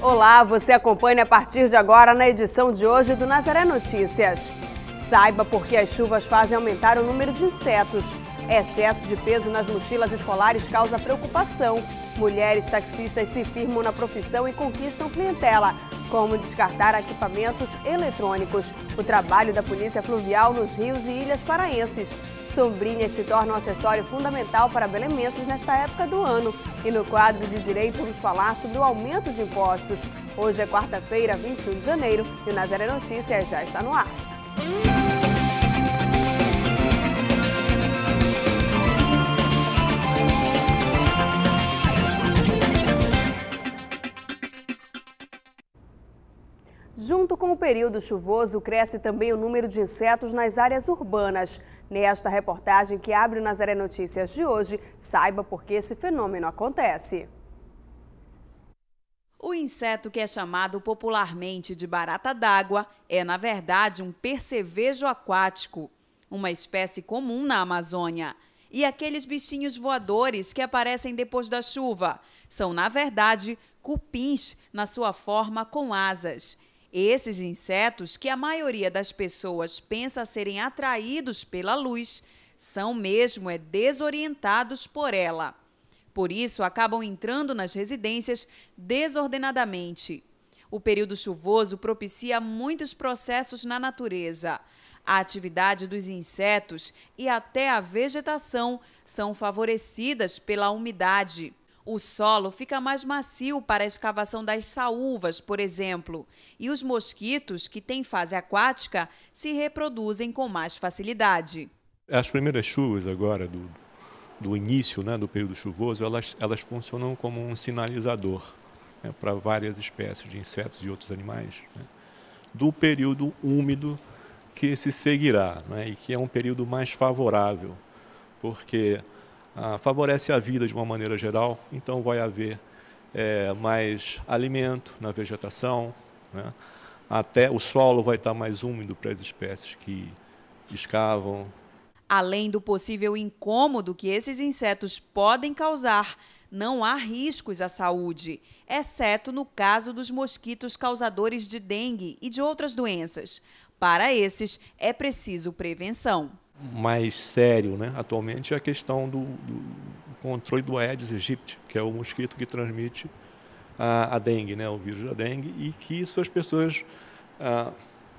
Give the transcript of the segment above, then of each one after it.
Olá, você acompanha a partir de agora na edição de hoje do Nazaré Notícias. Saiba por que as chuvas fazem aumentar o número de insetos. Excesso de peso nas mochilas escolares causa preocupação. Mulheres taxistas se firmam na profissão e conquistam clientela. Como descartar equipamentos eletrônicos. O trabalho da Polícia Fluvial nos rios e ilhas paraenses. Sombrinhas se tornam um acessório fundamental para belemenses nesta época do ano. E no quadro de direitos vamos falar sobre o aumento de impostos. Hoje é quarta-feira, 21 de janeiro, e o Nazaré Notícias já está no ar. Junto com o período chuvoso, cresce também o número de insetos nas áreas urbanas. Nesta reportagem que abre o Nazaré Notícias de hoje, saiba por que esse fenômeno acontece. O inseto que é chamado popularmente de barata d'água é, na verdade, um percevejo aquático, uma espécie comum na Amazônia. E aqueles bichinhos voadores que aparecem depois da chuva são, na verdade, cupins na sua forma com asas esses insetos, que a maioria das pessoas pensa serem atraídos pela luz, são mesmo é desorientados por ela. Por isso, acabam entrando nas residências desordenadamente. O período chuvoso propicia muitos processos na natureza. A atividade dos insetos e até a vegetação são favorecidas pela umidade. O solo fica mais macio para a escavação das saúvas, por exemplo, e os mosquitos, que têm fase aquática, se reproduzem com mais facilidade. As primeiras chuvas agora do, do início né, do período chuvoso, elas, elas funcionam como um sinalizador né, para várias espécies de insetos e outros animais né, do período úmido que se seguirá né, e que é um período mais favorável, porque ah, favorece a vida de uma maneira geral, então vai haver é, mais alimento na vegetação, né? até o solo vai estar mais úmido para as espécies que escavam. Além do possível incômodo que esses insetos podem causar, não há riscos à saúde, exceto no caso dos mosquitos causadores de dengue e de outras doenças. Para esses, é preciso prevenção mais sério né, atualmente é a questão do, do controle do Aedes aegypti, que é o mosquito que transmite a, a, dengue, né, o vírus da dengue, e que isso as pessoas ah,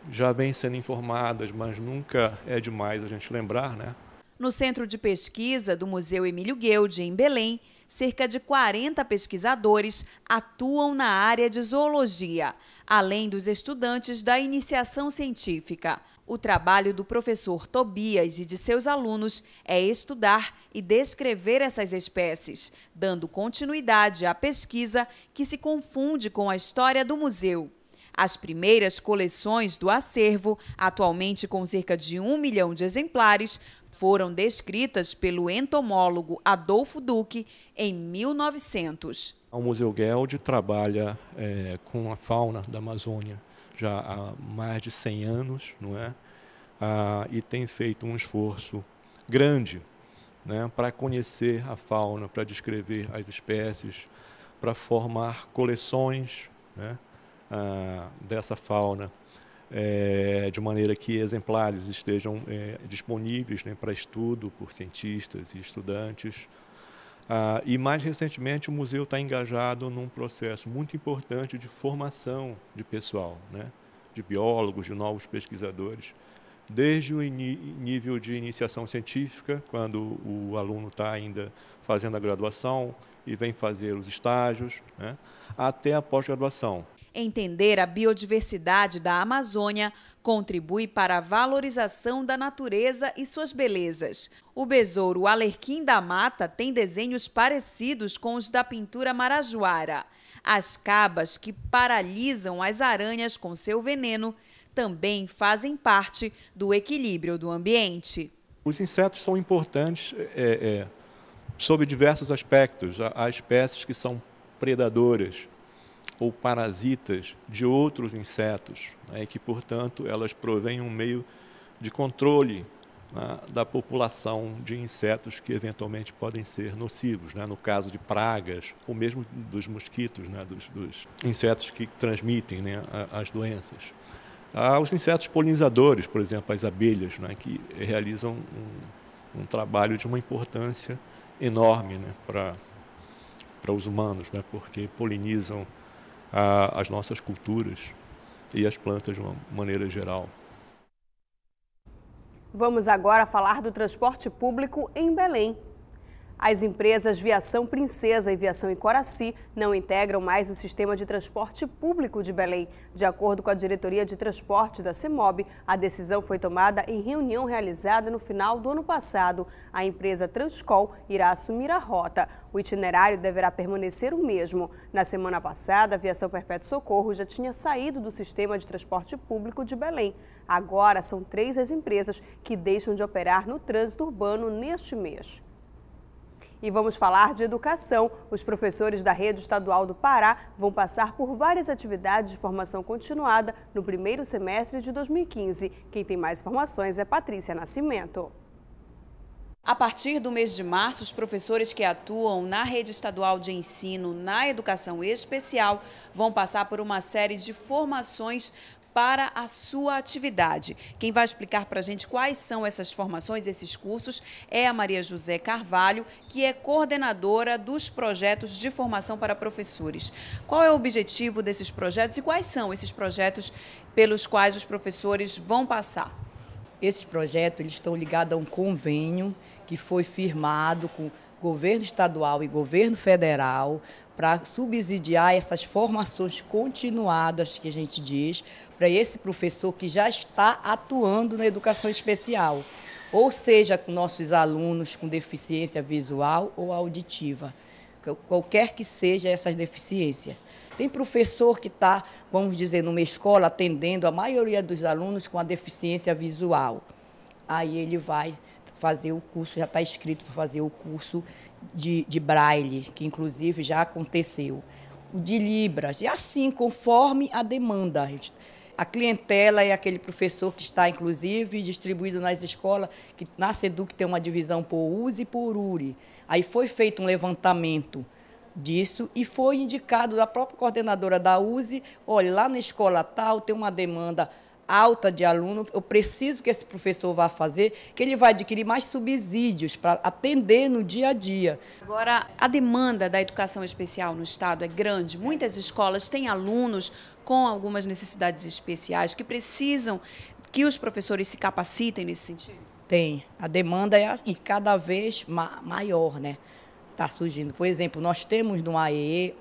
já vêm sendo informadas, mas nunca é demais a gente lembrar. Né? No centro de pesquisa do Museu Emílio Gueldi, em Belém, cerca de 40 pesquisadores atuam na área de zoologia, além dos estudantes da iniciação científica. O trabalho do professor Tobias e de seus alunos é estudar e descrever essas espécies, dando continuidade à pesquisa que se confunde com a história do museu. As primeiras coleções do acervo, atualmente com cerca de um milhão de exemplares, foram descritas pelo entomólogo Adolfo Duque em 1900. O Museu Geld trabalha é, com a fauna da Amazônia já há mais de 100 anos, não é? Ah, e tem feito um esforço grande né, para conhecer a fauna, para descrever as espécies, para formar coleções né, ah, dessa fauna, é, de maneira que exemplares estejam é, disponíveis né, para estudo por cientistas e estudantes. Ah, e mais recentemente o museu está engajado num processo muito importante de formação de pessoal, né? de biólogos, de novos pesquisadores, desde o nível de iniciação científica, quando o aluno está ainda fazendo a graduação e vem fazer os estágios, né? até a pós-graduação. Entender a biodiversidade da Amazônia contribui para a valorização da natureza e suas belezas. O besouro alerquim da mata tem desenhos parecidos com os da pintura marajoara. As cabas que paralisam as aranhas com seu veneno também fazem parte do equilíbrio do ambiente. Os insetos são importantes é, é, sob diversos aspectos. Há, há espécies que são predadoras, ou parasitas de outros insetos, né, e que, portanto, elas provêm um meio de controle né, da população de insetos que eventualmente podem ser nocivos, né, no caso de pragas, ou mesmo dos mosquitos, né, dos, dos insetos que transmitem né, as doenças. Há os insetos polinizadores, por exemplo, as abelhas, né, que realizam um, um trabalho de uma importância enorme né, para os humanos, né, porque polinizam a, as nossas culturas e as plantas de uma maneira geral. Vamos agora falar do transporte público em Belém. As empresas Viação Princesa e Viação Icoraci não integram mais o sistema de transporte público de Belém. De acordo com a diretoria de transporte da CEMOB, a decisão foi tomada em reunião realizada no final do ano passado. A empresa Transcol irá assumir a rota. O itinerário deverá permanecer o mesmo. Na semana passada, a Viação Perpétuo Socorro já tinha saído do sistema de transporte público de Belém. Agora são três as empresas que deixam de operar no trânsito urbano neste mês. E vamos falar de educação. Os professores da rede estadual do Pará vão passar por várias atividades de formação continuada no primeiro semestre de 2015. Quem tem mais informações é Patrícia Nascimento. A partir do mês de março, os professores que atuam na rede estadual de ensino na educação especial vão passar por uma série de formações para a sua atividade. Quem vai explicar para a gente quais são essas formações, esses cursos, é a Maria José Carvalho, que é coordenadora dos projetos de formação para professores. Qual é o objetivo desses projetos e quais são esses projetos pelos quais os professores vão passar? Esses projetos eles estão ligados a um convênio que foi firmado com governo estadual e governo federal para subsidiar essas formações continuadas que a gente diz para esse professor que já está atuando na educação especial, ou seja, com nossos alunos com deficiência visual ou auditiva, qualquer que seja essas deficiências. Tem professor que está, vamos dizer, numa escola atendendo a maioria dos alunos com a deficiência visual. Aí ele vai fazer o curso, já está inscrito para fazer o curso de, de braille, que inclusive já aconteceu. O de Libras, e assim, conforme a demanda. A clientela é aquele professor que está, inclusive, distribuído nas escolas, que na SEDUC tem uma divisão por use e por URI. Aí foi feito um levantamento disso e foi indicado da própria coordenadora da USE, olha, lá na escola tal tem uma demanda alta de aluno, eu preciso que esse professor vá fazer, que ele vai adquirir mais subsídios para atender no dia a dia. Agora, a demanda da educação especial no Estado é grande. Muitas escolas têm alunos com algumas necessidades especiais que precisam que os professores se capacitem nesse sentido? Tem. A demanda é assim, cada vez maior, né? Está surgindo. Por exemplo, nós temos no AEE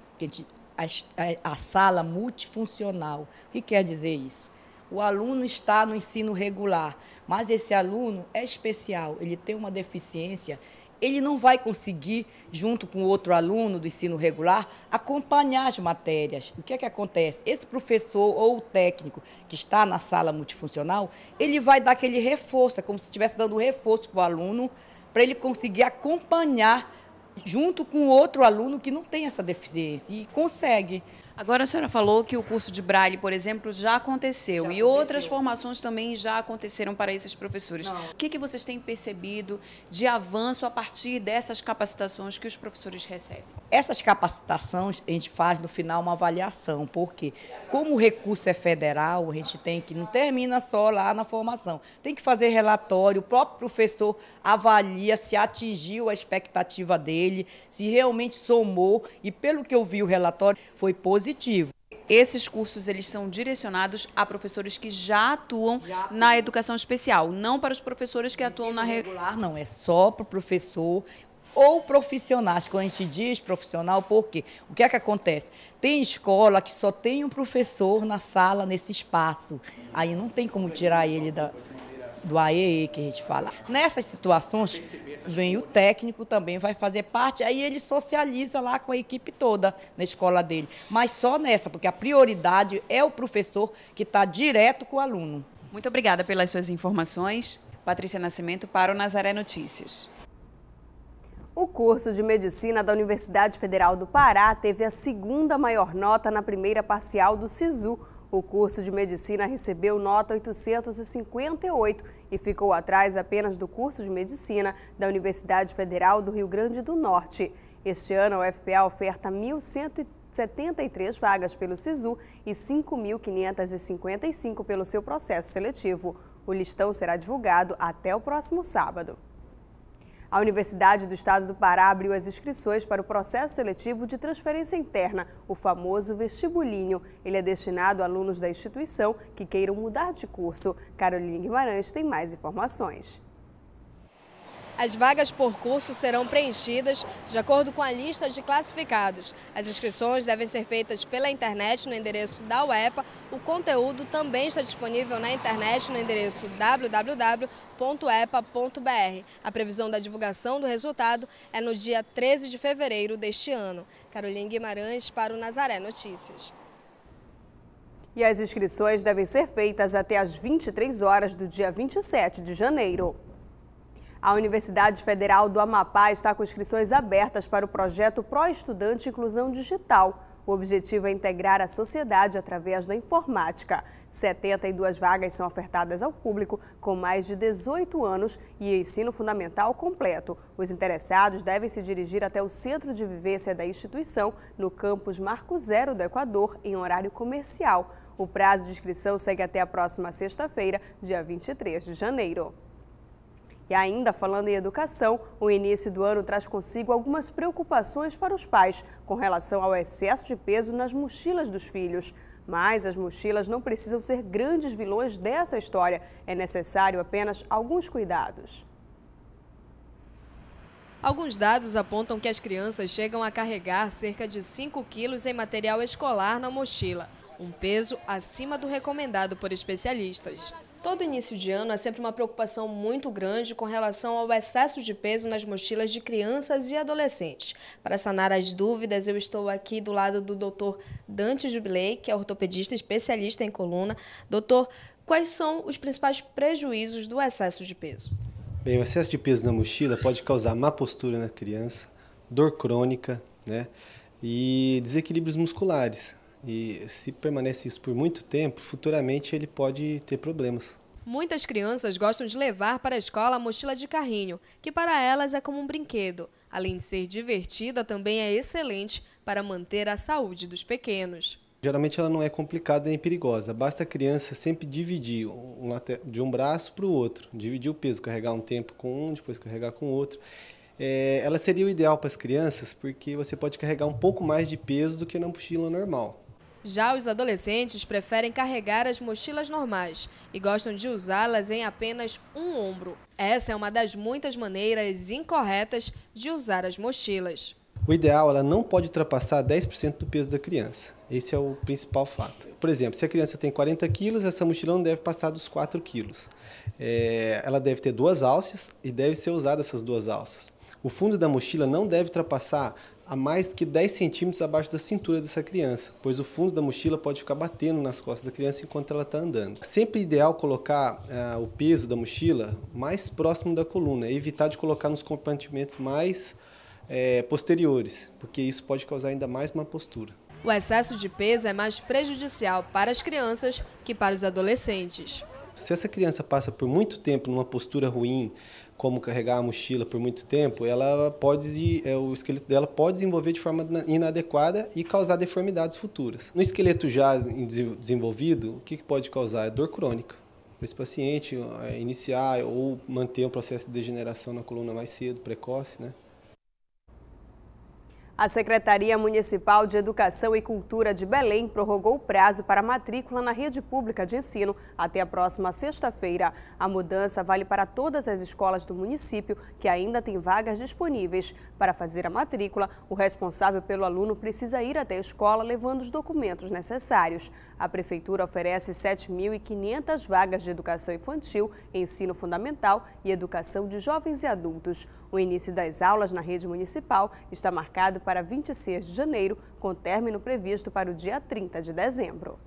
a, a, a sala multifuncional. O que quer dizer isso? O aluno está no ensino regular, mas esse aluno é especial, ele tem uma deficiência, ele não vai conseguir, junto com outro aluno do ensino regular, acompanhar as matérias. O que é que acontece? Esse professor ou o técnico que está na sala multifuncional, ele vai dar aquele reforço, é como se estivesse dando reforço para o aluno, para ele conseguir acompanhar junto com outro aluno que não tem essa deficiência e consegue. Agora a senhora falou que o curso de Braille, por exemplo, já aconteceu, já aconteceu. e outras formações também já aconteceram para esses professores. Não. O que, que vocês têm percebido de avanço a partir dessas capacitações que os professores recebem? Essas capacitações a gente faz no final uma avaliação, porque como o recurso é federal, a gente tem que não termina só lá na formação, tem que fazer relatório, o próprio professor avalia se atingiu a expectativa dele, se realmente somou e pelo que eu vi o relatório foi positivo esses cursos eles são direcionados a professores que já atuam já. na educação especial, não para os professores que atuam na regular, não, é só para o professor ou profissionais. Quando a gente diz profissional, por quê? O que é que acontece? Tem escola que só tem um professor na sala, nesse espaço. Aí não tem como tirar ele da do AEE que a gente fala. Nessas situações, vem o técnico também, vai fazer parte, aí ele socializa lá com a equipe toda na escola dele. Mas só nessa, porque a prioridade é o professor que está direto com o aluno. Muito obrigada pelas suas informações. Patrícia Nascimento para o Nazaré Notícias. O curso de medicina da Universidade Federal do Pará teve a segunda maior nota na primeira parcial do SISU, o curso de medicina recebeu nota 858 e ficou atrás apenas do curso de medicina da Universidade Federal do Rio Grande do Norte. Este ano, a UFPA oferta 1.173 vagas pelo SISU e 5.555 pelo seu processo seletivo. O listão será divulgado até o próximo sábado. A Universidade do Estado do Pará abriu as inscrições para o processo seletivo de transferência interna, o famoso vestibulinho. Ele é destinado a alunos da instituição que queiram mudar de curso. Caroline Guimarães tem mais informações. As vagas por curso serão preenchidas de acordo com a lista de classificados. As inscrições devem ser feitas pela internet no endereço da UEPA. O conteúdo também está disponível na internet no endereço www www.epa.br. A previsão da divulgação do resultado é no dia 13 de fevereiro deste ano. Carolina Guimarães para o Nazaré Notícias. E as inscrições devem ser feitas até às 23 horas do dia 27 de janeiro. A Universidade Federal do Amapá está com inscrições abertas para o projeto Pró-Estudante Inclusão Digital. O objetivo é integrar a sociedade através da informática. 72 vagas são ofertadas ao público com mais de 18 anos e ensino fundamental completo. Os interessados devem se dirigir até o centro de vivência da instituição, no campus Marco Zero do Equador, em horário comercial. O prazo de inscrição segue até a próxima sexta-feira, dia 23 de janeiro. E ainda falando em educação, o início do ano traz consigo algumas preocupações para os pais com relação ao excesso de peso nas mochilas dos filhos. Mas as mochilas não precisam ser grandes vilões dessa história. É necessário apenas alguns cuidados. Alguns dados apontam que as crianças chegam a carregar cerca de 5 quilos em material escolar na mochila um peso acima do recomendado por especialistas. Todo início de ano é sempre uma preocupação muito grande com relação ao excesso de peso nas mochilas de crianças e adolescentes. Para sanar as dúvidas, eu estou aqui do lado do Dr. Dante Jubilei, que é ortopedista especialista em coluna. Doutor, quais são os principais prejuízos do excesso de peso? Bem, o excesso de peso na mochila pode causar má postura na criança, dor crônica, né? E desequilíbrios musculares, e se permanece isso por muito tempo, futuramente ele pode ter problemas. Muitas crianças gostam de levar para a escola a mochila de carrinho, que para elas é como um brinquedo. Além de ser divertida, também é excelente para manter a saúde dos pequenos. Geralmente ela não é complicada nem perigosa, basta a criança sempre dividir um de um braço para o outro, dividir o peso, carregar um tempo com um, depois carregar com o outro. É, ela seria o ideal para as crianças porque você pode carregar um pouco mais de peso do que na mochila normal. Já os adolescentes preferem carregar as mochilas normais e gostam de usá-las em apenas um ombro. Essa é uma das muitas maneiras incorretas de usar as mochilas. O ideal, ela não pode ultrapassar 10% do peso da criança. Esse é o principal fato. Por exemplo, se a criança tem 40 quilos, essa mochila não deve passar dos 4 quilos. É, ela deve ter duas alças e deve ser usada essas duas alças. O fundo da mochila não deve ultrapassar a mais que 10 centímetros abaixo da cintura dessa criança, pois o fundo da mochila pode ficar batendo nas costas da criança enquanto ela está andando. Sempre ideal colocar eh, o peso da mochila mais próximo da coluna, evitar de colocar nos compartimentos mais é, posteriores, porque isso pode causar ainda mais má postura. O excesso de peso é mais prejudicial para as crianças que para os adolescentes. Se essa criança passa por muito tempo numa postura ruim, como carregar a mochila por muito tempo, ela pode é, o esqueleto dela pode desenvolver de forma inadequada e causar deformidades futuras. No esqueleto já desenvolvido, o que pode causar é dor crônica para esse paciente é, iniciar ou manter um processo de degeneração na coluna mais cedo, precoce, né? A Secretaria Municipal de Educação e Cultura de Belém prorrogou o prazo para matrícula na rede pública de ensino até a próxima sexta-feira. A mudança vale para todas as escolas do município que ainda têm vagas disponíveis. Para fazer a matrícula, o responsável pelo aluno precisa ir até a escola levando os documentos necessários. A Prefeitura oferece 7.500 vagas de educação infantil, ensino fundamental e educação de jovens e adultos. O início das aulas na rede municipal está marcado para 26 de janeiro, com término previsto para o dia 30 de dezembro.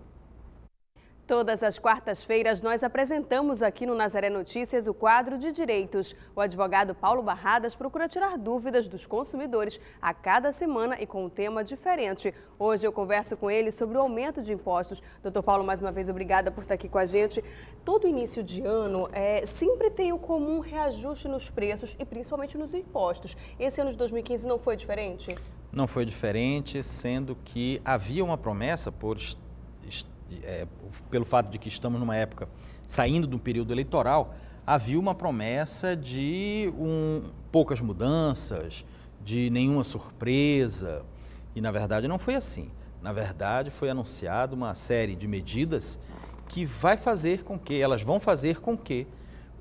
Todas as quartas-feiras nós apresentamos aqui no Nazaré Notícias o quadro de direitos. O advogado Paulo Barradas procura tirar dúvidas dos consumidores a cada semana e com um tema diferente. Hoje eu converso com ele sobre o aumento de impostos. Doutor Paulo, mais uma vez, obrigada por estar aqui com a gente. Todo início de ano é, sempre tem o comum reajuste nos preços e principalmente nos impostos. Esse ano de 2015 não foi diferente? Não foi diferente, sendo que havia uma promessa por é, pelo fato de que estamos numa época saindo do período eleitoral, havia uma promessa de um, poucas mudanças, de nenhuma surpresa. E na verdade não foi assim. Na verdade foi anunciada uma série de medidas que vai fazer com que, elas vão fazer com que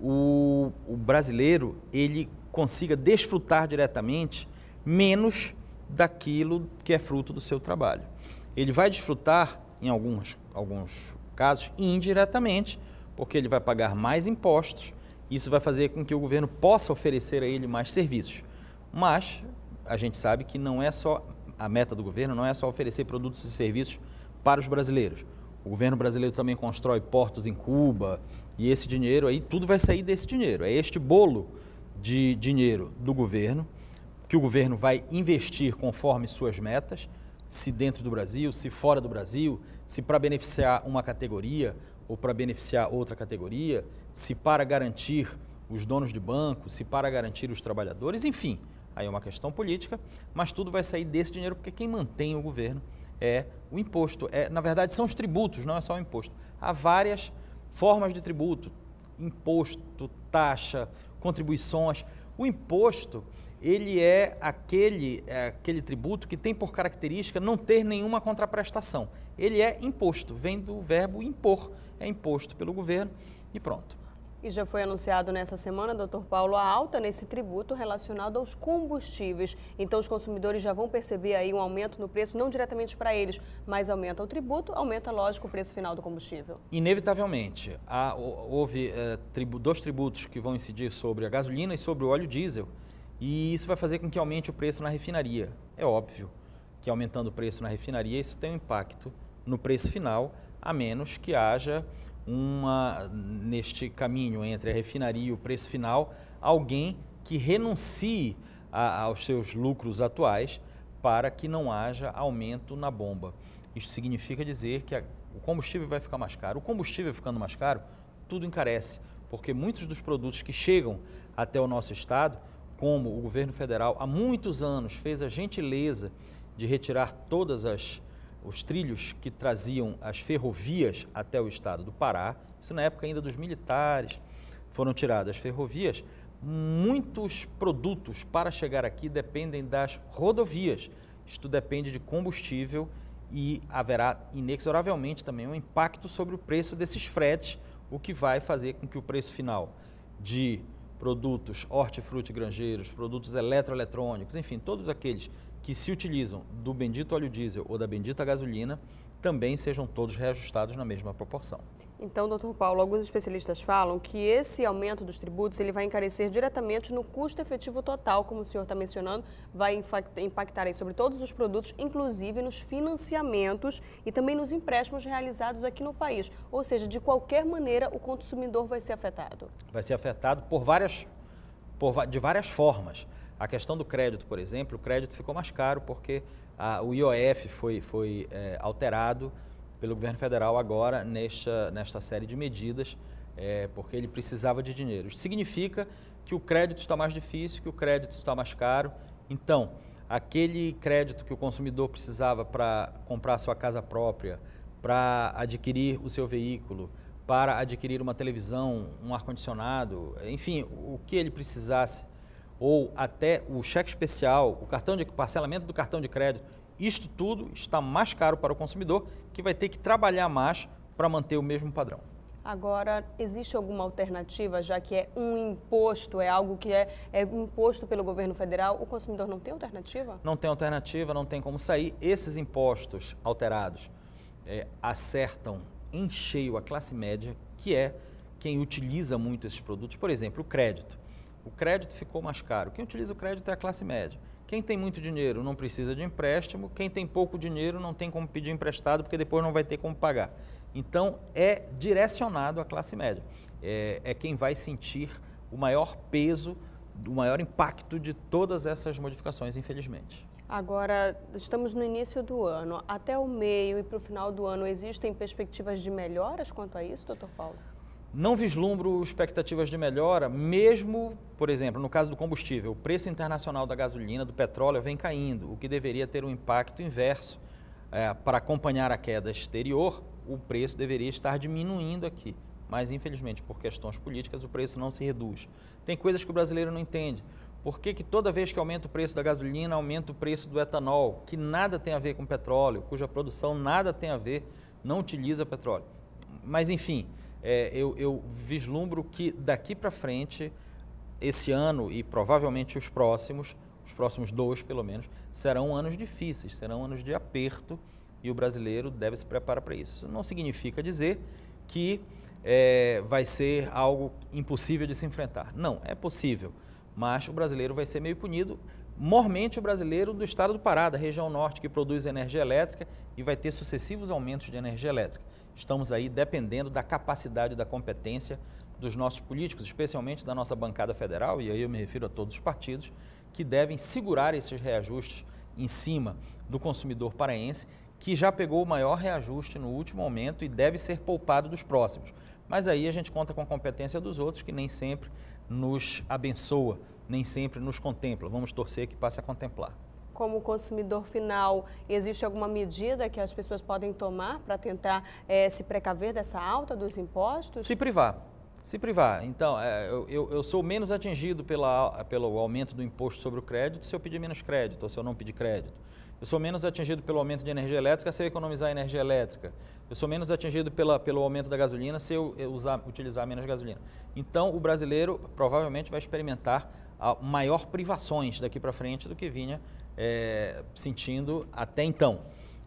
o, o brasileiro ele consiga desfrutar diretamente menos daquilo que é fruto do seu trabalho. Ele vai desfrutar em alguns, alguns casos, indiretamente, porque ele vai pagar mais impostos. Isso vai fazer com que o governo possa oferecer a ele mais serviços. Mas a gente sabe que não é só a meta do governo, não é só oferecer produtos e serviços para os brasileiros. O governo brasileiro também constrói portos em Cuba e esse dinheiro aí, tudo vai sair desse dinheiro. É este bolo de dinheiro do governo que o governo vai investir conforme suas metas se dentro do Brasil, se fora do Brasil, se para beneficiar uma categoria ou para beneficiar outra categoria, se para garantir os donos de banco, se para garantir os trabalhadores, enfim, aí é uma questão política, mas tudo vai sair desse dinheiro porque quem mantém o governo é o imposto. É, na verdade, são os tributos, não é só o imposto. Há várias formas de tributo: imposto, taxa, contribuições. O imposto ele é aquele, é aquele tributo que tem por característica não ter nenhuma contraprestação. Ele é imposto, vem do verbo impor, é imposto pelo governo e pronto. E já foi anunciado nessa semana, doutor Paulo, a alta nesse tributo relacionado aos combustíveis. Então os consumidores já vão perceber aí um aumento no preço, não diretamente para eles, mas aumenta o tributo, aumenta, lógico, o preço final do combustível. Inevitavelmente, há, houve é, tribu, dois tributos que vão incidir sobre a gasolina e sobre o óleo diesel. E isso vai fazer com que aumente o preço na refinaria. É óbvio que aumentando o preço na refinaria, isso tem um impacto no preço final, a menos que haja uma neste caminho entre a refinaria e o preço final, alguém que renuncie a, aos seus lucros atuais para que não haja aumento na bomba. Isso significa dizer que a, o combustível vai ficar mais caro. O combustível ficando mais caro, tudo encarece, porque muitos dos produtos que chegam até o nosso estado como o governo federal há muitos anos fez a gentileza de retirar todas as os trilhos que traziam as ferrovias até o estado do Pará, isso na época ainda dos militares, foram tiradas as ferrovias, muitos produtos para chegar aqui dependem das rodovias. Isto depende de combustível e haverá inexoravelmente também um impacto sobre o preço desses fretes, o que vai fazer com que o preço final de produtos hortifruti granjeiros, produtos eletroeletrônicos, enfim, todos aqueles que se utilizam do bendito óleo diesel ou da bendita gasolina, também sejam todos reajustados na mesma proporção. Então, doutor Paulo, alguns especialistas falam que esse aumento dos tributos ele vai encarecer diretamente no custo efetivo total, como o senhor está mencionando, vai impactar aí sobre todos os produtos, inclusive nos financiamentos e também nos empréstimos realizados aqui no país. Ou seja, de qualquer maneira, o consumidor vai ser afetado. Vai ser afetado por várias, por, de várias formas. A questão do crédito, por exemplo, o crédito ficou mais caro porque a, o IOF foi, foi é, alterado pelo governo federal agora nesta, nesta série de medidas, é, porque ele precisava de dinheiro. Isso significa que o crédito está mais difícil, que o crédito está mais caro. Então, aquele crédito que o consumidor precisava para comprar sua casa própria, para adquirir o seu veículo, para adquirir uma televisão, um ar-condicionado, enfim, o que ele precisasse ou até o cheque especial, o cartão de parcelamento do cartão de crédito, isto tudo está mais caro para o consumidor, que vai ter que trabalhar mais para manter o mesmo padrão. Agora, existe alguma alternativa, já que é um imposto, é algo que é, é imposto pelo governo federal, o consumidor não tem alternativa? Não tem alternativa, não tem como sair. Esses impostos alterados é, acertam em cheio a classe média, que é quem utiliza muito esses produtos, por exemplo, o crédito. O crédito ficou mais caro. Quem utiliza o crédito é a classe média. Quem tem muito dinheiro não precisa de empréstimo, quem tem pouco dinheiro não tem como pedir emprestado porque depois não vai ter como pagar. Então é direcionado à classe média. É, é quem vai sentir o maior peso, o maior impacto de todas essas modificações, infelizmente. Agora, estamos no início do ano. Até o meio e para o final do ano, existem perspectivas de melhoras quanto a isso, doutor Paulo? Não vislumbro expectativas de melhora, mesmo, por exemplo, no caso do combustível, o preço internacional da gasolina, do petróleo, vem caindo, o que deveria ter um impacto inverso. É, para acompanhar a queda exterior, o preço deveria estar diminuindo aqui. Mas, infelizmente, por questões políticas, o preço não se reduz. Tem coisas que o brasileiro não entende. Por que, que toda vez que aumenta o preço da gasolina, aumenta o preço do etanol, que nada tem a ver com petróleo, cuja produção nada tem a ver, não utiliza petróleo? Mas, enfim é, eu, eu vislumbro que daqui para frente, esse ano e provavelmente os próximos, os próximos dois pelo menos, serão anos difíceis, serão anos de aperto e o brasileiro deve se preparar para isso. Isso não significa dizer que é, vai ser algo impossível de se enfrentar. Não, é possível, mas o brasileiro vai ser meio punido, mormente o brasileiro do estado do Pará, da região norte, que produz energia elétrica e vai ter sucessivos aumentos de energia elétrica estamos aí dependendo da capacidade, da competência dos nossos políticos, especialmente da nossa bancada federal, e aí eu me refiro a todos os partidos, que devem segurar esses reajustes em cima do consumidor paraense, que já pegou o maior reajuste no último momento e deve ser poupado dos próximos. Mas aí a gente conta com a competência dos outros, que nem sempre nos abençoa, nem sempre nos contempla. Vamos torcer que passe a contemplar como consumidor final, existe alguma medida que as pessoas podem tomar para tentar é, se precaver dessa alta dos impostos? Se privar. Se privar. Então, é, eu, eu sou menos atingido pela, pelo aumento do imposto sobre o crédito se eu pedir menos crédito ou se eu não pedir crédito. Eu sou menos atingido pelo aumento de energia elétrica se eu economizar energia elétrica. Eu sou menos atingido pela, pelo aumento da gasolina se eu usar, utilizar menos gasolina. Então, o brasileiro provavelmente vai experimentar maior privações daqui para frente do que vinha é, sentindo até então.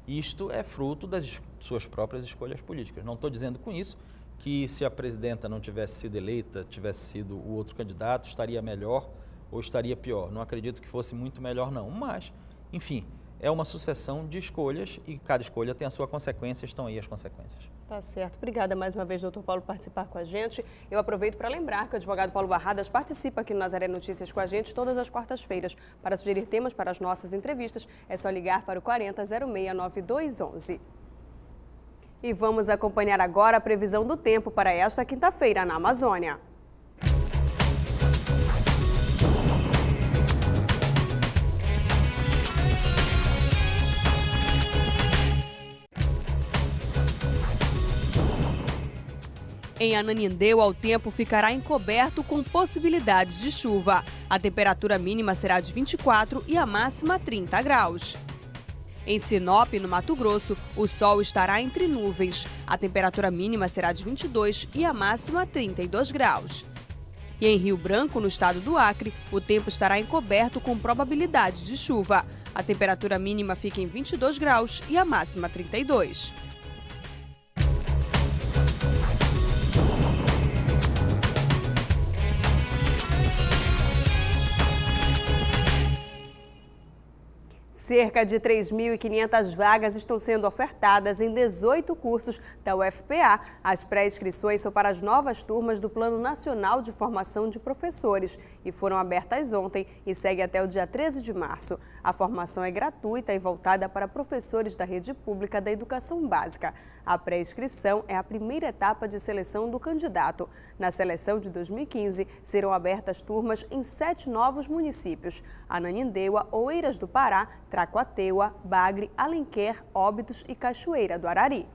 Isto é fruto das suas próprias escolhas políticas. Não estou dizendo com isso que se a presidenta não tivesse sido eleita, tivesse sido o outro candidato, estaria melhor ou estaria pior. Não acredito que fosse muito melhor, não. Mas, enfim, é uma sucessão de escolhas e cada escolha tem a sua consequência, estão aí as consequências. Tá certo. Obrigada mais uma vez, doutor Paulo, por participar com a gente. Eu aproveito para lembrar que o advogado Paulo Barradas participa aqui no Nazaré Notícias com a gente todas as quartas-feiras. Para sugerir temas para as nossas entrevistas, é só ligar para o 40069211. E vamos acompanhar agora a previsão do tempo para esta quinta-feira na Amazônia. Em Ananindeu, ao tempo ficará encoberto com possibilidade de chuva. A temperatura mínima será de 24 e a máxima 30 graus. Em Sinop, no Mato Grosso, o sol estará entre nuvens. A temperatura mínima será de 22 e a máxima 32 graus. E em Rio Branco, no estado do Acre, o tempo estará encoberto com probabilidade de chuva. A temperatura mínima fica em 22 graus e a máxima 32. Cerca de 3.500 vagas estão sendo ofertadas em 18 cursos da UFPA. As pré-inscrições são para as novas turmas do Plano Nacional de Formação de Professores e foram abertas ontem e segue até o dia 13 de março. A formação é gratuita e voltada para professores da rede pública da educação básica. A pré-inscrição é a primeira etapa de seleção do candidato. Na seleção de 2015, serão abertas turmas em sete novos municípios: Ananindeua, Oeiras do Pará, Tracuateua, Bagre, Alenquer, Óbidos e Cachoeira do Arari.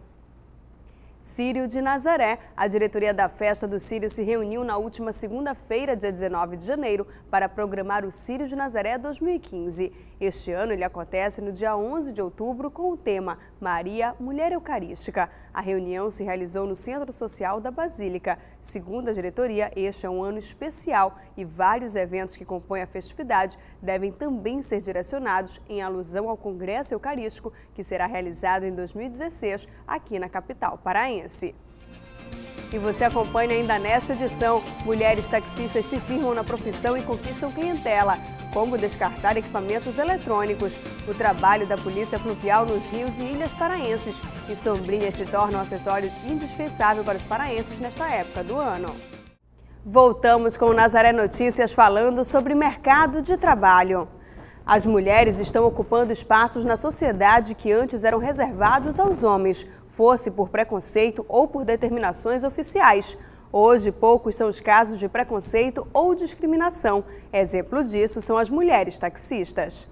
Sírio de Nazaré. A diretoria da festa do Sírio se reuniu na última segunda-feira, dia 19 de janeiro, para programar o Sírio de Nazaré 2015. Este ano ele acontece no dia 11 de outubro com o tema Maria, Mulher Eucarística. A reunião se realizou no Centro Social da Basílica. Segundo a diretoria, este é um ano especial e vários eventos que compõem a festividade devem também ser direcionados em alusão ao Congresso Eucarístico, que será realizado em 2016 aqui na capital paraense. E você acompanha ainda nesta edição: mulheres taxistas se firmam na profissão e conquistam clientela. Como descartar equipamentos eletrônicos? O trabalho da Polícia Fluvial nos rios e ilhas paraenses. E sombrinhas se tornam um acessório indispensável para os paraenses nesta época do ano. Voltamos com o Nazaré Notícias falando sobre mercado de trabalho. As mulheres estão ocupando espaços na sociedade que antes eram reservados aos homens fosse por preconceito ou por determinações oficiais. Hoje, poucos são os casos de preconceito ou discriminação. Exemplo disso são as mulheres taxistas.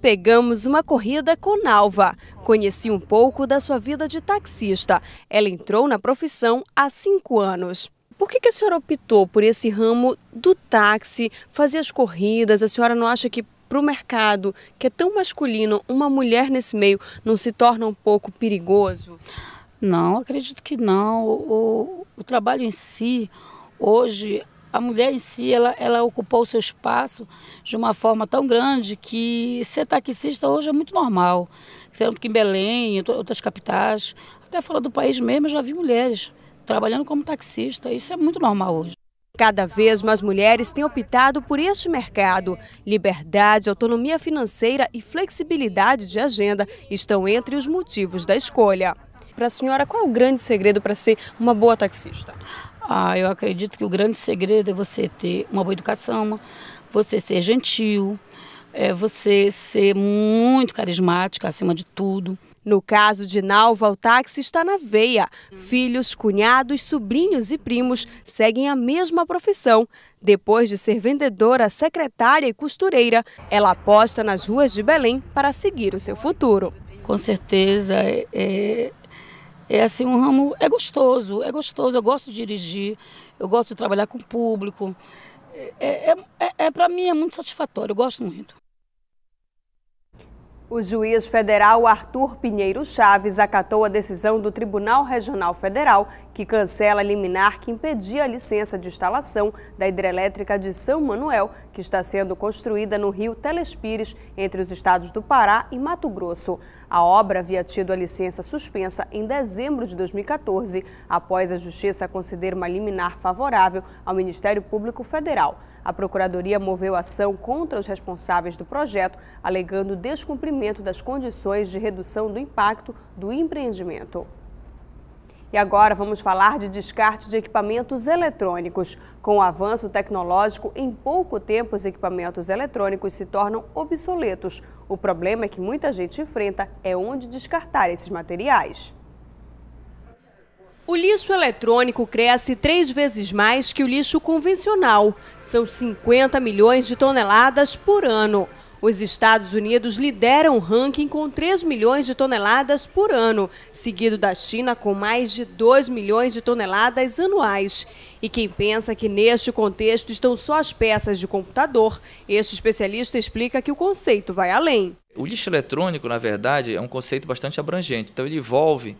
Pegamos uma corrida com Nalva. Conheci um pouco da sua vida de taxista. Ela entrou na profissão há cinco anos. Por que, que a senhora optou por esse ramo do táxi, fazer as corridas? A senhora não acha que para o mercado que é tão masculino, uma mulher nesse meio não se torna um pouco perigoso? Não, acredito que não. O, o, trabalho em si, hoje, a mulher em si, ela, ela ocupou o seu espaço de uma forma tão grande que ser taxista hoje é muito normal. Tanto que em Belém, em outras capitais, até fora do país mesmo, eu já vi mulheres trabalhando como taxista. Isso é muito normal hoje. Cada vez mais mulheres têm optado por este mercado. Liberdade, autonomia financeira e flexibilidade de agenda estão entre os motivos da escolha. Para a senhora, qual é o grande segredo para ser uma boa taxista? Ah, eu acredito que o grande segredo é você ter uma boa educação, você ser gentil, é você ser muito carismática acima de tudo. No caso de Nalva, o táxi está na veia. Filhos, cunhados, sobrinhos e primos seguem a mesma profissão. Depois de ser vendedora, secretária e costureira, ela aposta nas ruas de Belém para seguir o seu futuro. Com certeza, é, é, é assim um ramo é gostoso, é gostoso. Eu gosto de dirigir, eu gosto de trabalhar com o público. É, é, é, é para mim é muito satisfatório, eu gosto muito. O juiz federal Arthur Pinheiro Chaves acatou a decisão do Tribunal Regional Federal que cancela a liminar que impedia a licença de instalação da hidrelétrica de São Manuel, que está sendo construída no rio Telespires, entre os estados do Pará e Mato Grosso. A obra havia tido a licença suspensa em dezembro de 2014, após a Justiça conceder uma liminar favorável ao Ministério Público Federal a Procuradoria moveu ação contra os responsáveis do projeto, alegando descumprimento das condições de redução do impacto do empreendimento. E agora vamos falar de descarte de equipamentos eletrônicos. Com o avanço tecnológico, em pouco tempo os equipamentos eletrônicos se tornam obsoletos. O problema é que muita gente enfrenta é onde descartar esses materiais. O lixo eletrônico cresce três vezes mais que o lixo convencional. São 50 milhões de toneladas por ano. Os Estados Unidos lideram o ranking com 3 milhões de toneladas por ano, seguido da China com mais de 2 milhões de toneladas anuais. E quem pensa que neste contexto estão só as peças de computador, este especialista explica que o conceito vai além. O lixo eletrônico, na verdade, é um conceito bastante abrangente. Então, ele envolve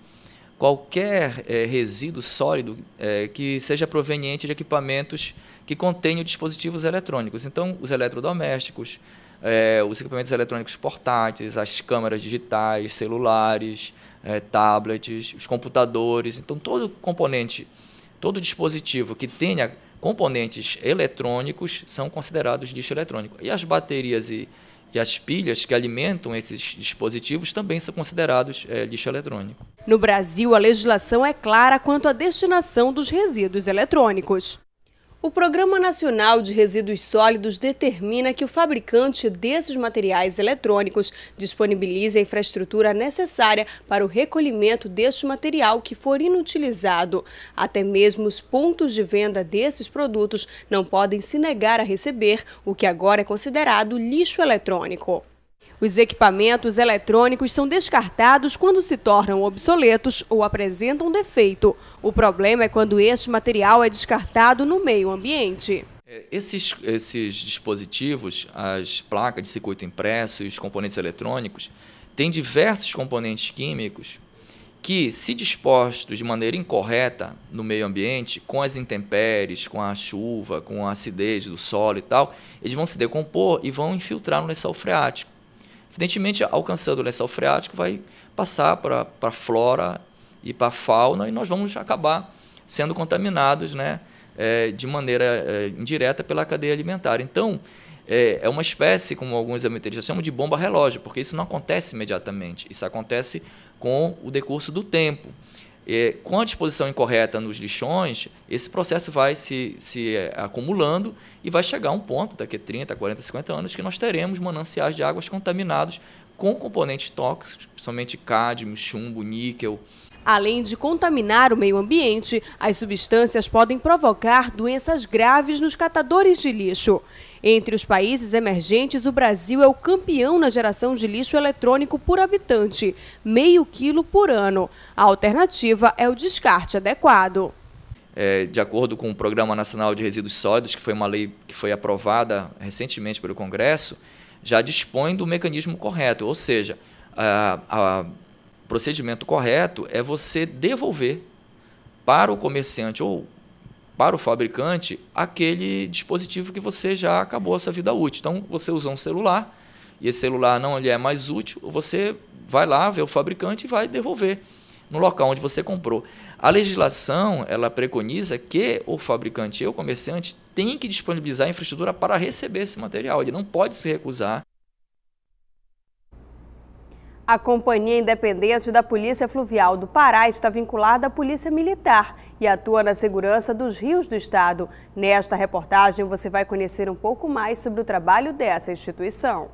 qualquer é, resíduo sólido é, que seja proveniente de equipamentos que contenham dispositivos eletrônicos. Então, os eletrodomésticos, é, os equipamentos eletrônicos portáteis, as câmeras digitais, celulares, tablets, os computadores. Então, todo componente, todo dispositivo que tenha componentes eletrônicos são considerados lixo eletrônico. E as baterias e e as pilhas que alimentam esses dispositivos também são considerados é, lixo eletrônico. No Brasil, a legislação é clara quanto à destinação dos resíduos eletrônicos. O Programa Nacional de Resíduos Sólidos determina que o fabricante desses materiais eletrônicos disponibilize a infraestrutura necessária para o recolhimento deste material que for inutilizado. Até mesmo os pontos de venda desses produtos não podem se negar a receber o que agora é considerado lixo eletrônico. Os equipamentos eletrônicos são descartados quando se tornam obsoletos ou apresentam defeito. O problema é quando este material é descartado no meio ambiente. É, esses, esses dispositivos, as placas de circuito impresso e os componentes eletrônicos, têm diversos componentes químicos que, se dispostos de maneira incorreta no meio ambiente, com as intempéries, com a chuva, com a acidez do solo e tal, eles vão se decompor e vão infiltrar no lençol freático. Evidentemente, alcançando o lençol freático, vai passar para a flora e para a fauna e nós vamos acabar sendo contaminados né, é, de maneira é, indireta pela cadeia alimentar. Então, é, é uma espécie, como alguns ambientalistas chamam, de bomba relógio, porque isso não acontece imediatamente, isso acontece com o decurso do tempo. É, com a disposição incorreta nos lixões, esse processo vai se, se é, acumulando e vai chegar a um ponto, daqui a 30, 40, 50 anos, que nós teremos mananciais de águas contaminados com componentes tóxicos, principalmente cádmio, chumbo, níquel. Além de contaminar o meio ambiente, as substâncias podem provocar doenças graves nos catadores de lixo. Entre os países emergentes, o Brasil é o campeão na geração de lixo eletrônico por habitante, meio quilo por ano. A alternativa é o descarte adequado. É, de acordo com o Programa Nacional de Resíduos Sólidos, que foi uma lei que foi aprovada recentemente pelo Congresso, já dispõe do mecanismo correto, ou seja, o procedimento correto é você devolver para o comerciante ou para o fabricante aquele dispositivo que você já acabou a sua vida útil. Então, você usa um celular e esse celular não lhe é mais útil, você vai lá ver o fabricante e vai devolver no local onde você comprou. A legislação, ela preconiza que o fabricante e o comerciante tem que disponibilizar a infraestrutura para receber esse material. Ele não pode se recusar a Companhia Independente da Polícia Fluvial do Pará está vinculada à Polícia Militar e atua na segurança dos rios do estado. Nesta reportagem, você vai conhecer um pouco mais sobre o trabalho dessa instituição.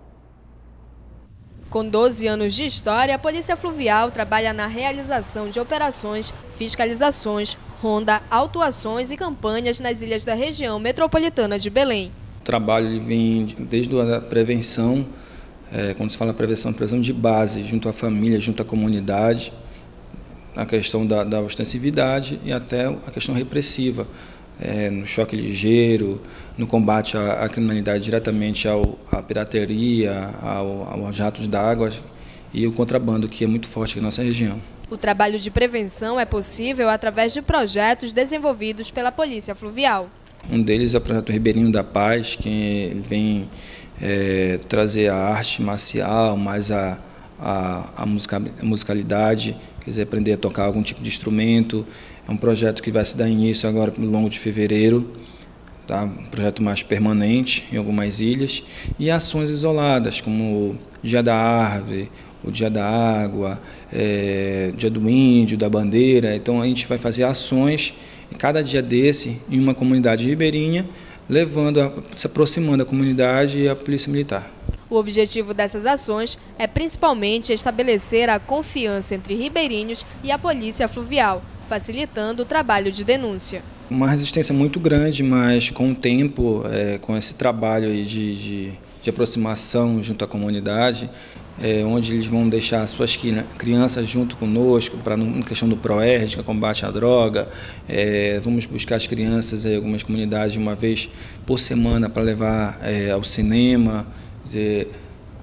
Com 12 anos de história, a Polícia Fluvial trabalha na realização de operações, fiscalizações, ronda, autuações e campanhas nas ilhas da região metropolitana de Belém. O trabalho vem desde a prevenção é, quando se fala prevenção, prevenção de base, junto à família, junto à comunidade, a questão da, da ostensividade e até a questão repressiva, é, no choque ligeiro, no combate à, à criminalidade diretamente ao, à pirateria, ao, aos jatos d'água e o contrabando, que é muito forte na nossa região. O trabalho de prevenção é possível através de projetos desenvolvidos pela Polícia Fluvial. Um deles é o projeto Ribeirinho da Paz, que vem é, trazer a arte marcial, mais a, a, a, musica, a musicalidade, quer dizer, aprender a tocar algum tipo de instrumento. É um projeto que vai se dar início agora no longo de fevereiro, tá? um projeto mais permanente em algumas ilhas, e ações isoladas, como o Dia da Árvore, o Dia da Água, é, Dia do Índio, da Bandeira. Então a gente vai fazer ações em cada dia desse em uma comunidade ribeirinha levando, a, se aproximando da comunidade e a polícia militar. O objetivo dessas ações é principalmente estabelecer a confiança entre ribeirinhos e a polícia fluvial, facilitando o trabalho de denúncia. Uma resistência muito grande, mas com o tempo, é, com esse trabalho de, de de aproximação junto à comunidade, é, onde eles vão deixar suas crianças junto conosco, para na questão do PROERD, que é combate à droga. É, vamos buscar as crianças em algumas comunidades uma vez por semana para levar é, ao cinema. Dizer,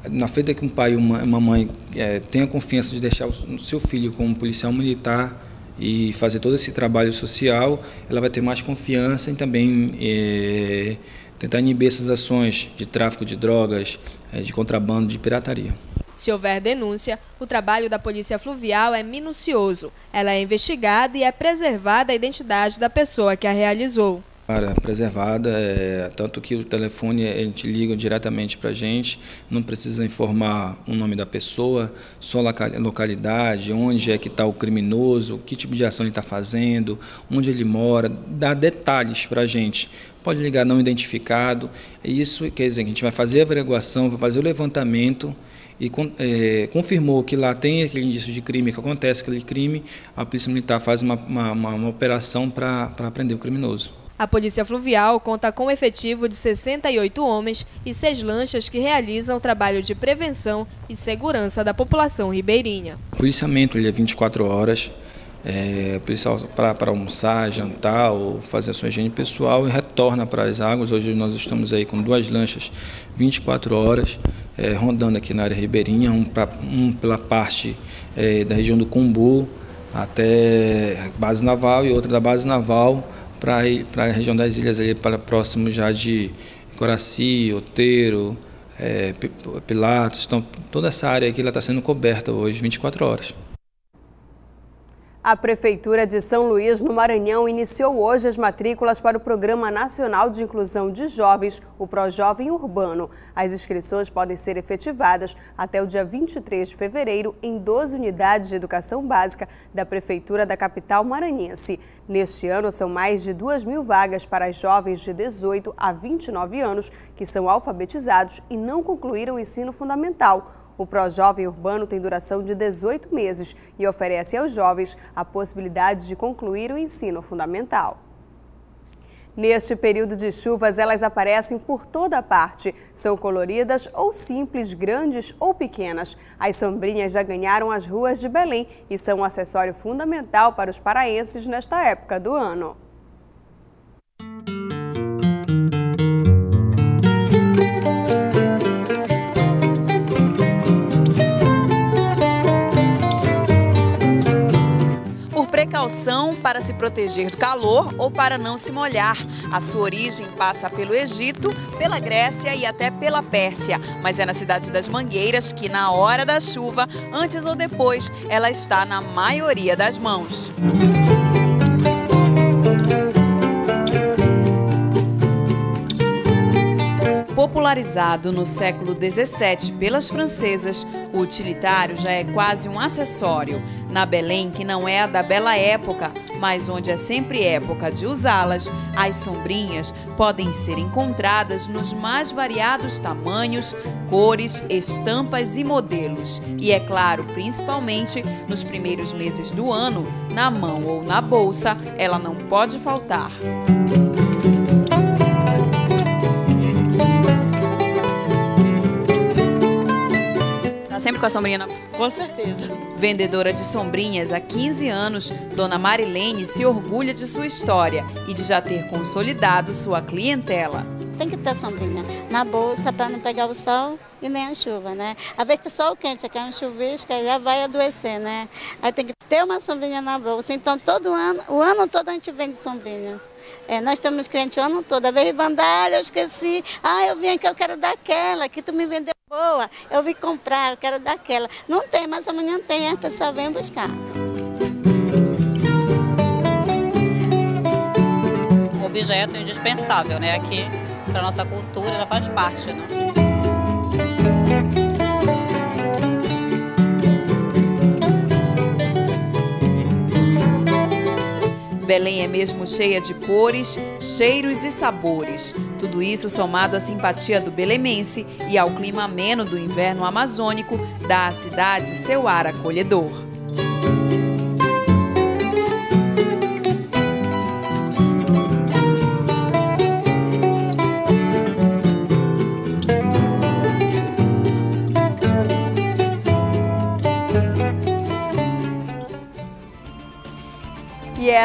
na feita é que um pai e uma, uma, mãe é, tenha confiança de deixar o seu filho como policial militar e fazer todo esse trabalho social, ela vai ter mais confiança em também é, tentar inibir essas ações de tráfico de drogas, eh, de contrabando, de pirataria. Se houver denúncia, o trabalho da Polícia Fluvial é minucioso. Ela é investigada e é preservada a identidade da pessoa que a realizou. Para preservada, é, tanto que o telefone eles liga diretamente para a gente, não precisa informar o nome da pessoa, só localidade, onde é que está o criminoso, que tipo de ação ele está fazendo, onde ele mora, dá detalhes para a gente, pode ligar não identificado. É isso quer dizer que a gente vai fazer a averiguação, vai fazer o levantamento e é, confirmou que lá tem aquele indício de crime, que acontece aquele crime, a Polícia Militar faz uma, uma, uma, uma operação para prender o criminoso. A Polícia Fluvial conta com um efetivo de 68 homens e seis lanchas que realizam o trabalho de prevenção e segurança da população ribeirinha. O policiamento ele é 24 horas, é, para almoçar, jantar ou fazer a sua higiene pessoal e retorna para as águas. Hoje nós estamos aí com duas lanchas 24 horas é, rondando aqui na área ribeirinha, um, pra, um pela parte é, da região do Cumbu até a base naval e outra da base naval para a região das ilhas ali para próximo já de Coraci, Oteiro, é, Pilatos, então toda essa área aqui está sendo coberta hoje 24 horas. A Prefeitura de São Luís, no Maranhão, iniciou hoje as matrículas para o Programa Nacional de Inclusão de Jovens, o ProJovem Urbano. As inscrições podem ser efetivadas até o dia 23 de fevereiro em 12 unidades de educação básica da Prefeitura da capital maranhense. Neste ano, são mais de 2 mil vagas para jovens de 18 a 29 anos que são alfabetizados e não concluíram o ensino fundamental. O Projovem Urbano tem duração de 18 meses e oferece aos jovens a possibilidade de concluir o ensino fundamental. Neste período de chuvas, elas aparecem por toda parte. São coloridas ou simples, grandes ou pequenas. As sombrinhas já ganharam as ruas de Belém e são um acessório fundamental para os paraenses nesta época do ano. para se proteger do calor ou para não se molhar. A sua origem passa pelo Egito, pela Grécia e até pela Pérsia, mas é na cidade das Mangueiras que, na hora da chuva, antes ou depois, ela está na maioria das mãos. Popularizado no século XVII pelas francesas, o utilitário já é quase um acessório. Na Belém, que não é a da bela época, mas onde é sempre época de usá-las, as sombrinhas podem ser encontradas nos mais variados tamanhos, cores, estampas e modelos. E é claro, principalmente nos primeiros meses do ano, na mão ou na bolsa, ela não pode faltar. com a sombrinha na Com certeza. Vendedora de sombrinhas há 15 anos, Dona Marilene se orgulha de sua história e de já ter consolidado sua clientela. Tem que ter sombrinha na bolsa para não pegar o sol e nem a chuva, né? A Às vezes tá sol quente, aqui é um chuvisco, aí já vai adoecer, né? Aí tem que ter uma sombrinha na bolsa. Então, todo ano, o ano todo a gente vende sombrinha. É, nós estamos clientes o ano todo. A vez bandalha, eu esqueci. Ah, eu vim aqui, eu quero daquela, que tu me vendeu boa. Eu vim comprar, eu quero daquela. Não tem, mas amanhã tem, a é, pessoa vem buscar. O objeto é indispensável, né? Aqui, para nossa cultura, já faz parte, né? Belém é mesmo cheia de cores, cheiros e sabores. Tudo isso somado à simpatia do belemense e ao clima ameno do inverno amazônico dá à cidade seu ar acolhedor.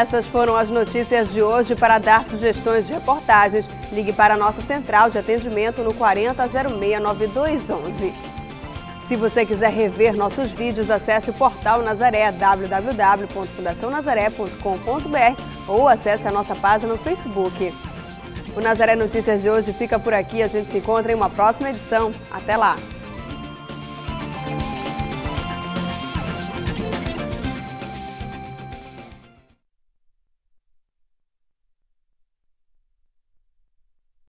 Essas foram as notícias de hoje. Para dar sugestões de reportagens, ligue para a nossa central de atendimento no 40069211. Se você quiser rever nossos vídeos, acesse o portal Nazaré, www.fundacionazaré.com.br ou acesse a nossa página no Facebook. O Nazaré Notícias de hoje fica por aqui. A gente se encontra em uma próxima edição. Até lá!